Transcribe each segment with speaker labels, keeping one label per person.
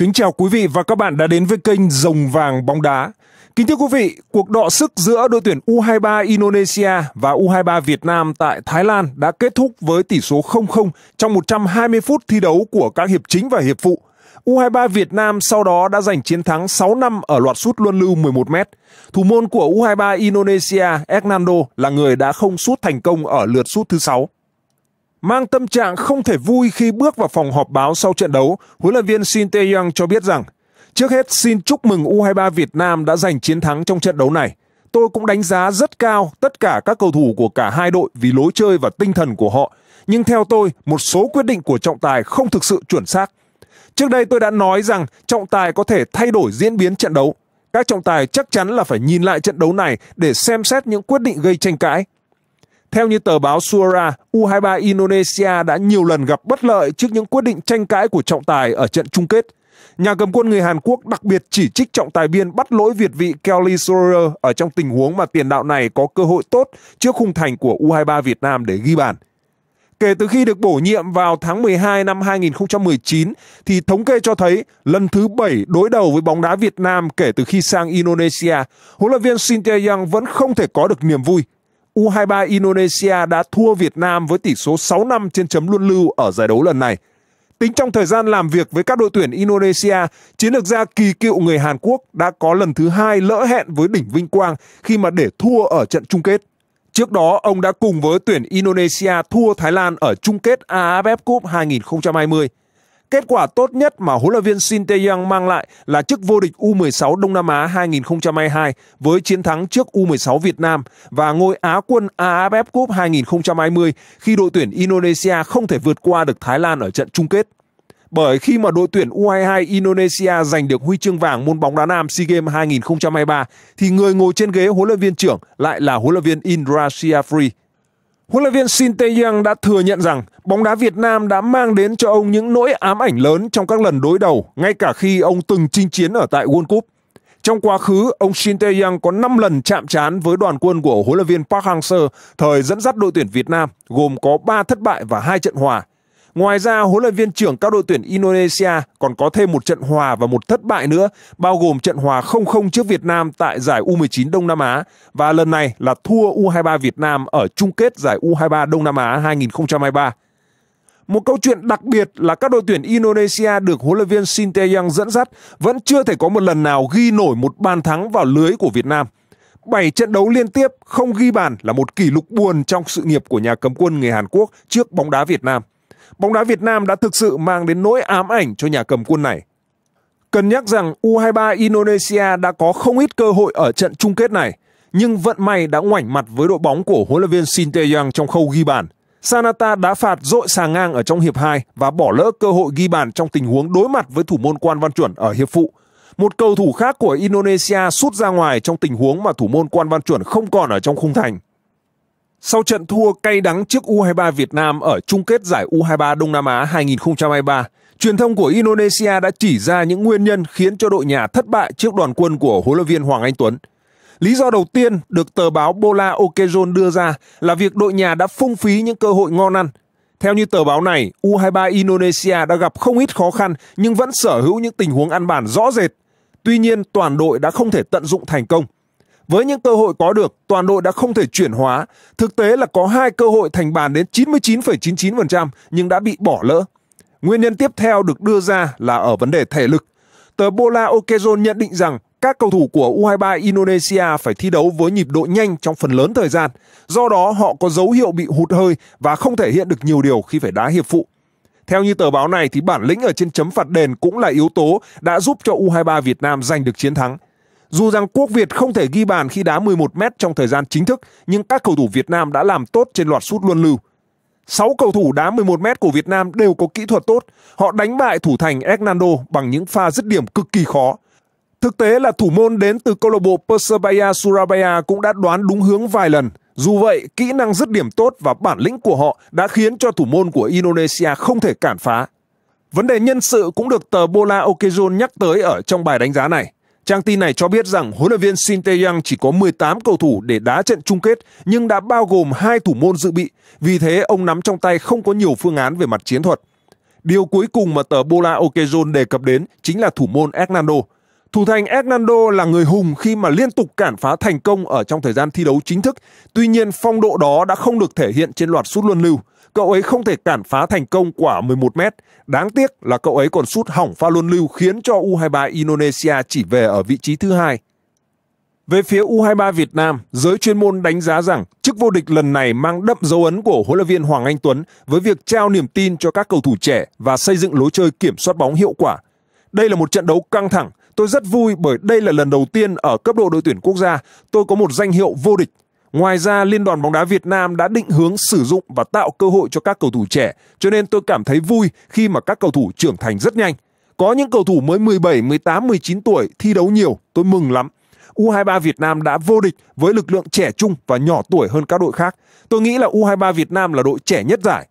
Speaker 1: Kính chào quý vị và các bạn đã đến với kênh Rồng Vàng Bóng Đá. Kính thưa quý vị, cuộc đọ sức giữa đội tuyển U23 Indonesia và U23 Việt Nam tại Thái Lan đã kết thúc với tỷ số 0-0 trong 120 phút thi đấu của các hiệp chính và hiệp phụ. U23 Việt Nam sau đó đã giành chiến thắng 6 năm ở loạt sút luân lưu 11m. Thủ môn của U23 Indonesia, Hernando, là người đã không sút thành công ở lượt sút thứ 6. Mang tâm trạng không thể vui khi bước vào phòng họp báo sau trận đấu, huấn luyện viên Shin Tae-yong cho biết rằng Trước hết xin chúc mừng U23 Việt Nam đã giành chiến thắng trong trận đấu này. Tôi cũng đánh giá rất cao tất cả các cầu thủ của cả hai đội vì lối chơi và tinh thần của họ. Nhưng theo tôi, một số quyết định của trọng tài không thực sự chuẩn xác. Trước đây tôi đã nói rằng trọng tài có thể thay đổi diễn biến trận đấu. Các trọng tài chắc chắn là phải nhìn lại trận đấu này để xem xét những quyết định gây tranh cãi. Theo như tờ báo Suara, U23 Indonesia đã nhiều lần gặp bất lợi trước những quyết định tranh cãi của trọng tài ở trận chung kết. Nhà cầm quân người Hàn Quốc đặc biệt chỉ trích trọng tài viên bắt lỗi Việt vị Kelly Sorrer ở trong tình huống mà tiền đạo này có cơ hội tốt trước khung thành của U23 Việt Nam để ghi bàn. Kể từ khi được bổ nhiệm vào tháng 12 năm 2019 thì thống kê cho thấy lần thứ 7 đối đầu với bóng đá Việt Nam kể từ khi sang Indonesia, huấn luyện viên Shin Tae-yang vẫn không thể có được niềm vui U23 Indonesia đã thua Việt Nam với tỷ số 6-5 trên chấm luân lưu ở giải đấu lần này. Tính trong thời gian làm việc với các đội tuyển Indonesia, chiến lược gia kỳ cựu người Hàn Quốc đã có lần thứ hai lỡ hẹn với đỉnh Vinh Quang khi mà để thua ở trận chung kết. Trước đó, ông đã cùng với tuyển Indonesia thua Thái Lan ở chung kết AFF Cup 2020. Kết quả tốt nhất mà huấn luyện viên Shin Tae-yang mang lại là chức vô địch U16 Đông Nam Á 2022 với chiến thắng trước U16 Việt Nam và ngôi Á quân AFF Cup 2020 khi đội tuyển Indonesia không thể vượt qua được Thái Lan ở trận chung kết. Bởi khi mà đội tuyển U22 Indonesia giành được huy chương vàng môn bóng đá nam SEA Games 2023 thì người ngồi trên ghế huấn luyện viên trưởng lại là huấn luyện viên Indra Syafri. Huấn luyện viên Shin Tae-yang đã thừa nhận rằng bóng đá Việt Nam đã mang đến cho ông những nỗi ám ảnh lớn trong các lần đối đầu, ngay cả khi ông từng chinh chiến ở tại World Cup. Trong quá khứ, ông Shin Tae-yang có 5 lần chạm trán với đoàn quân của huấn luyện viên Park Hang-seo thời dẫn dắt đội tuyển Việt Nam, gồm có 3 thất bại và 2 trận hòa. Ngoài ra, huấn luyện viên trưởng các đội tuyển Indonesia còn có thêm một trận hòa và một thất bại nữa, bao gồm trận hòa 0-0 trước Việt Nam tại giải U19 Đông Nam Á và lần này là thua U23 Việt Nam ở chung kết giải U23 Đông Nam Á 2023. Một câu chuyện đặc biệt là các đội tuyển Indonesia được huấn luyện viên Shin Tae-yang dẫn dắt vẫn chưa thể có một lần nào ghi nổi một bàn thắng vào lưới của Việt Nam. 7 trận đấu liên tiếp không ghi bàn là một kỷ lục buồn trong sự nghiệp của nhà cấm quân người Hàn Quốc trước bóng đá Việt Nam bóng đá Việt Nam đã thực sự mang đến nỗi ám ảnh cho nhà cầm quân này. Cần nhắc rằng U23 Indonesia đã có không ít cơ hội ở trận chung kết này, nhưng vận may đã ngoảnh mặt với đội bóng của huấn luyện viên Shin Tae-yong trong khâu ghi bàn. Sanata đã phạt dội xà ngang ở trong hiệp 2 và bỏ lỡ cơ hội ghi bàn trong tình huống đối mặt với thủ môn Quan Văn Chuẩn ở hiệp phụ. Một cầu thủ khác của Indonesia sút ra ngoài trong tình huống mà thủ môn Quan Văn Chuẩn không còn ở trong khung thành. Sau trận thua cay đắng trước U23 Việt Nam ở chung kết giải U23 Đông Nam Á 2023, truyền thông của Indonesia đã chỉ ra những nguyên nhân khiến cho đội nhà thất bại trước đoàn quân của huấn luyện viên Hoàng Anh Tuấn. Lý do đầu tiên được tờ báo Bola Okezon đưa ra là việc đội nhà đã phung phí những cơ hội ngon ăn. Theo như tờ báo này, U23 Indonesia đã gặp không ít khó khăn nhưng vẫn sở hữu những tình huống ăn bàn rõ rệt. Tuy nhiên, toàn đội đã không thể tận dụng thành công – với những cơ hội có được, toàn đội đã không thể chuyển hóa. Thực tế là có hai cơ hội thành bàn đến 99,99% nhưng đã bị bỏ lỡ. Nguyên nhân tiếp theo được đưa ra là ở vấn đề thể lực. Tờ Bola Okezon nhận định rằng các cầu thủ của U23 Indonesia phải thi đấu với nhịp độ nhanh trong phần lớn thời gian. Do đó họ có dấu hiệu bị hụt hơi và không thể hiện được nhiều điều khi phải đá hiệp phụ. Theo như tờ báo này thì bản lĩnh ở trên chấm phạt đền cũng là yếu tố đã giúp cho U23 Việt Nam giành được chiến thắng. Dù rằng quốc Việt không thể ghi bàn khi đá 11 m trong thời gian chính thức, nhưng các cầu thủ Việt Nam đã làm tốt trên loạt sút luân lưu. 6 cầu thủ đá 11 m của Việt Nam đều có kỹ thuật tốt. Họ đánh bại thủ thành Hernando bằng những pha dứt điểm cực kỳ khó. Thực tế là thủ môn đến từ câu lạc bộ Persebaya Surabaya cũng đã đoán đúng hướng vài lần. Dù vậy, kỹ năng dứt điểm tốt và bản lĩnh của họ đã khiến cho thủ môn của Indonesia không thể cản phá. Vấn đề nhân sự cũng được tờ Bola Okezon nhắc tới ở trong bài đánh giá này. Trang tin này cho biết rằng huấn luyện viên Shin tae chỉ có 18 cầu thủ để đá trận chung kết nhưng đã bao gồm hai thủ môn dự bị, vì thế ông nắm trong tay không có nhiều phương án về mặt chiến thuật. Điều cuối cùng mà tờ Bola Okezon đề cập đến chính là thủ môn Hernando. Thủ thành Hernando là người hùng khi mà liên tục cản phá thành công ở trong thời gian thi đấu chính thức, tuy nhiên phong độ đó đã không được thể hiện trên loạt sút luân lưu. Cậu ấy không thể cản phá thành công quả 11 mét. Đáng tiếc là cậu ấy còn sút hỏng pha luân lưu khiến cho U23 Indonesia chỉ về ở vị trí thứ hai. Về phía U23 Việt Nam, giới chuyên môn đánh giá rằng chức vô địch lần này mang đậm dấu ấn của huấn luyện viên Hoàng Anh Tuấn với việc trao niềm tin cho các cầu thủ trẻ và xây dựng lối chơi kiểm soát bóng hiệu quả. Đây là một trận đấu căng thẳng, tôi rất vui bởi đây là lần đầu tiên ở cấp độ đội tuyển quốc gia tôi có một danh hiệu vô địch Ngoài ra, Liên đoàn bóng đá Việt Nam đã định hướng sử dụng và tạo cơ hội cho các cầu thủ trẻ, cho nên tôi cảm thấy vui khi mà các cầu thủ trưởng thành rất nhanh. Có những cầu thủ mới 17, 18, 19 tuổi thi đấu nhiều, tôi mừng lắm. U23 Việt Nam đã vô địch với lực lượng trẻ trung và nhỏ tuổi hơn các đội khác. Tôi nghĩ là U23 Việt Nam là đội trẻ nhất giải.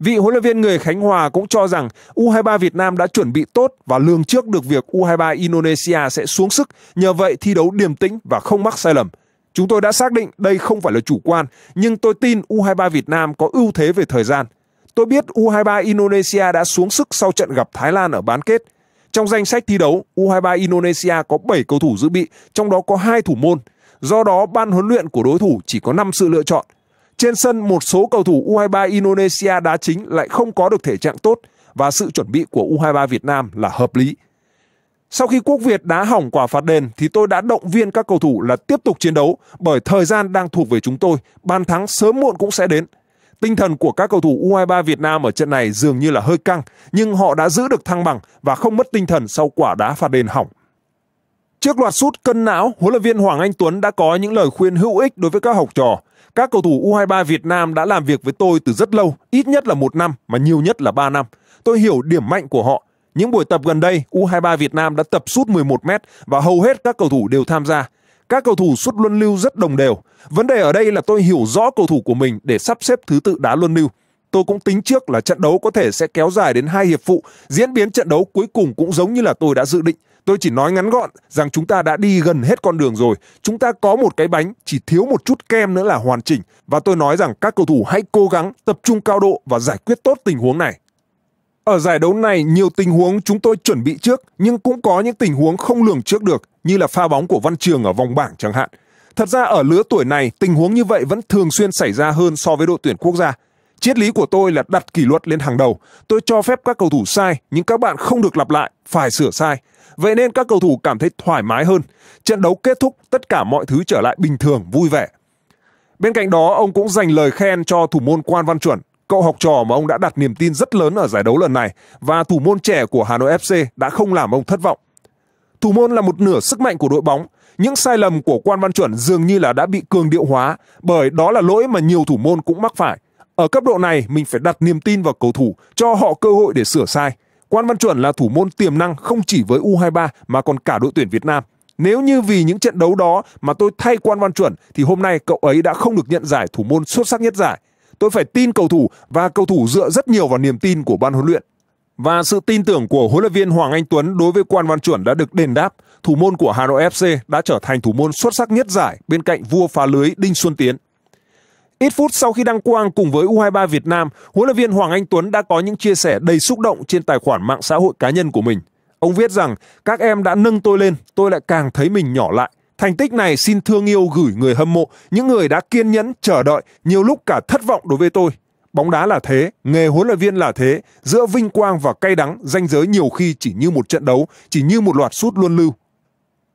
Speaker 1: Vị huấn luyện viên người Khánh Hòa cũng cho rằng U23 Việt Nam đã chuẩn bị tốt và lường trước được việc U23 Indonesia sẽ xuống sức, nhờ vậy thi đấu điềm tĩnh và không mắc sai lầm. Chúng tôi đã xác định đây không phải là chủ quan, nhưng tôi tin U23 Việt Nam có ưu thế về thời gian. Tôi biết U23 Indonesia đã xuống sức sau trận gặp Thái Lan ở bán kết. Trong danh sách thi đấu, U23 Indonesia có 7 cầu thủ dự bị, trong đó có 2 thủ môn. Do đó, ban huấn luyện của đối thủ chỉ có 5 sự lựa chọn. Trên sân, một số cầu thủ U23 Indonesia đá chính lại không có được thể trạng tốt và sự chuẩn bị của U23 Việt Nam là hợp lý. Sau khi quốc Việt đá hỏng quả phạt đền thì tôi đã động viên các cầu thủ là tiếp tục chiến đấu bởi thời gian đang thuộc về chúng tôi, bàn thắng sớm muộn cũng sẽ đến. Tinh thần của các cầu thủ U23 Việt Nam ở trận này dường như là hơi căng, nhưng họ đã giữ được thăng bằng và không mất tinh thần sau quả đá phạt đền hỏng. Trước loạt sút cân não, huấn luyện viên Hoàng Anh Tuấn đã có những lời khuyên hữu ích đối với các học trò. Các cầu thủ U23 Việt Nam đã làm việc với tôi từ rất lâu, ít nhất là một năm mà nhiều nhất là 3 năm. Tôi hiểu điểm mạnh của họ, những buổi tập gần đây, U23 Việt Nam đã tập sút 11 mét và hầu hết các cầu thủ đều tham gia. Các cầu thủ sút luân lưu rất đồng đều. Vấn đề ở đây là tôi hiểu rõ cầu thủ của mình để sắp xếp thứ tự đá luân lưu. Tôi cũng tính trước là trận đấu có thể sẽ kéo dài đến hai hiệp phụ. Diễn biến trận đấu cuối cùng cũng giống như là tôi đã dự định. Tôi chỉ nói ngắn gọn rằng chúng ta đã đi gần hết con đường rồi. Chúng ta có một cái bánh, chỉ thiếu một chút kem nữa là hoàn chỉnh. Và tôi nói rằng các cầu thủ hãy cố gắng tập trung cao độ và giải quyết tốt tình huống này. Ở giải đấu này, nhiều tình huống chúng tôi chuẩn bị trước, nhưng cũng có những tình huống không lường trước được, như là pha bóng của Văn Trường ở vòng bảng chẳng hạn. Thật ra ở lứa tuổi này, tình huống như vậy vẫn thường xuyên xảy ra hơn so với đội tuyển quốc gia. Triết lý của tôi là đặt kỷ luật lên hàng đầu. Tôi cho phép các cầu thủ sai, nhưng các bạn không được lặp lại, phải sửa sai. Vậy nên các cầu thủ cảm thấy thoải mái hơn. Trận đấu kết thúc, tất cả mọi thứ trở lại bình thường, vui vẻ. Bên cạnh đó, ông cũng dành lời khen cho thủ môn Quan Văn Chuẩn, Cậu học trò mà ông đã đặt niềm tin rất lớn ở giải đấu lần này và thủ môn trẻ của Hà Nội FC đã không làm ông thất vọng. Thủ môn là một nửa sức mạnh của đội bóng. Những sai lầm của Quan Văn Chuẩn dường như là đã bị cường điệu hóa bởi đó là lỗi mà nhiều thủ môn cũng mắc phải. Ở cấp độ này, mình phải đặt niềm tin vào cầu thủ, cho họ cơ hội để sửa sai. Quan Văn Chuẩn là thủ môn tiềm năng không chỉ với U23 mà còn cả đội tuyển Việt Nam. Nếu như vì những trận đấu đó mà tôi thay Quan Văn Chuẩn thì hôm nay cậu ấy đã không được nhận giải thủ môn xuất sắc nhất giải. Tôi phải tin cầu thủ và cầu thủ dựa rất nhiều vào niềm tin của ban huấn luyện. Và sự tin tưởng của huấn luyện viên Hoàng Anh Tuấn đối với Quan Văn Chuẩn đã được đền đáp. Thủ môn của Hà Nội FC đã trở thành thủ môn xuất sắc nhất giải bên cạnh vua phá lưới Đinh Xuân Tiến. Ít phút sau khi đăng quang cùng với U23 Việt Nam, huấn luyện viên Hoàng Anh Tuấn đã có những chia sẻ đầy xúc động trên tài khoản mạng xã hội cá nhân của mình. Ông viết rằng, các em đã nâng tôi lên, tôi lại càng thấy mình nhỏ lại. Thành tích này xin thương yêu gửi người hâm mộ, những người đã kiên nhẫn chờ đợi, nhiều lúc cả thất vọng đối với tôi. Bóng đá là thế, nghề huấn luyện viên là thế, giữa vinh quang và cay đắng, danh giới nhiều khi chỉ như một trận đấu, chỉ như một loạt sút luân lưu.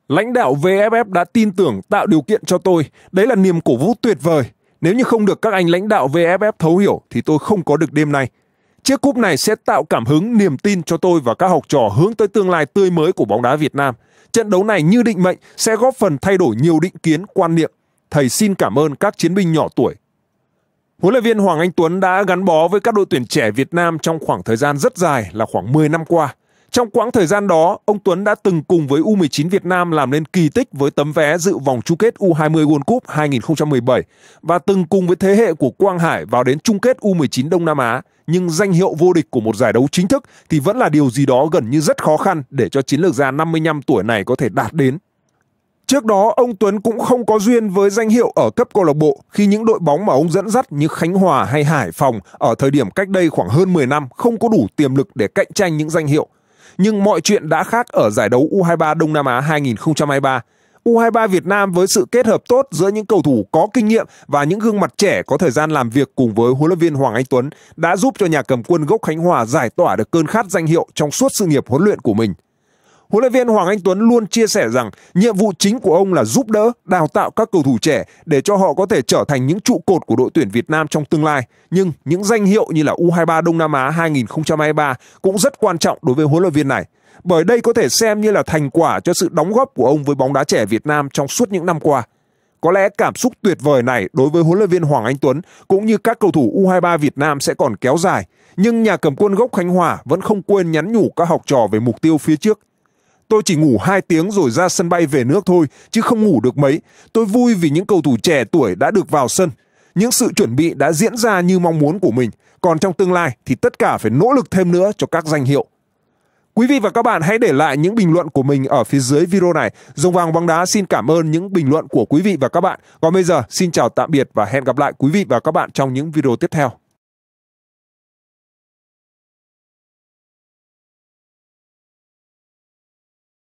Speaker 1: Lãnh đạo VFF đã tin tưởng tạo điều kiện cho tôi, đấy là niềm cổ vũ tuyệt vời. Nếu như không được các anh lãnh đạo VFF thấu hiểu thì tôi không có được đêm nay. Chiếc cúp này sẽ tạo cảm hứng niềm tin cho tôi và các học trò hướng tới tương lai tươi mới của bóng đá Việt Nam. Trận đấu này như định mệnh sẽ góp phần thay đổi nhiều định kiến, quan niệm. Thầy xin cảm ơn các chiến binh nhỏ tuổi. Huấn luyện viên Hoàng Anh Tuấn đã gắn bó với các đội tuyển trẻ Việt Nam trong khoảng thời gian rất dài là khoảng 10 năm qua. Trong quãng thời gian đó, ông Tuấn đã từng cùng với U19 Việt Nam làm nên kỳ tích với tấm vé dự vòng chung kết U20 World Cup 2017 và từng cùng với thế hệ của Quang Hải vào đến chung kết U19 Đông Nam Á, nhưng danh hiệu vô địch của một giải đấu chính thức thì vẫn là điều gì đó gần như rất khó khăn để cho chiến lược gia 55 tuổi này có thể đạt đến. Trước đó, ông Tuấn cũng không có duyên với danh hiệu ở cấp câu lạc bộ khi những đội bóng mà ông dẫn dắt như Khánh Hòa hay Hải Phòng ở thời điểm cách đây khoảng hơn 10 năm không có đủ tiềm lực để cạnh tranh những danh hiệu nhưng mọi chuyện đã khác ở giải đấu U23 Đông Nam Á 2023. U23 Việt Nam với sự kết hợp tốt giữa những cầu thủ có kinh nghiệm và những gương mặt trẻ có thời gian làm việc cùng với huấn luyện viên Hoàng Anh Tuấn đã giúp cho nhà cầm quân gốc Khánh Hòa giải tỏa được cơn khát danh hiệu trong suốt sự nghiệp huấn luyện của mình. Huấn luyện viên Hoàng Anh Tuấn luôn chia sẻ rằng nhiệm vụ chính của ông là giúp đỡ, đào tạo các cầu thủ trẻ để cho họ có thể trở thành những trụ cột của đội tuyển Việt Nam trong tương lai. Nhưng những danh hiệu như là U23 Đông Nam Á 2023 cũng rất quan trọng đối với huấn luyện viên này. Bởi đây có thể xem như là thành quả cho sự đóng góp của ông với bóng đá trẻ Việt Nam trong suốt những năm qua. Có lẽ cảm xúc tuyệt vời này đối với huấn luyện viên Hoàng Anh Tuấn cũng như các cầu thủ U23 Việt Nam sẽ còn kéo dài, nhưng nhà cầm quân gốc Khánh Hòa vẫn không quên nhắn nhủ các học trò về mục tiêu phía trước Tôi chỉ ngủ 2 tiếng rồi ra sân bay về nước thôi, chứ không ngủ được mấy. Tôi vui vì những cầu thủ trẻ tuổi đã được vào sân. Những sự chuẩn bị đã diễn ra như mong muốn của mình. Còn trong tương lai thì tất cả phải nỗ lực thêm nữa cho các danh hiệu. Quý vị và các bạn hãy để lại những bình luận của mình ở phía dưới video này. Dòng vàng bóng đá xin cảm ơn những bình luận của quý vị và các bạn. Còn bây giờ, xin chào tạm biệt và hẹn gặp lại quý vị và các bạn trong những video tiếp theo.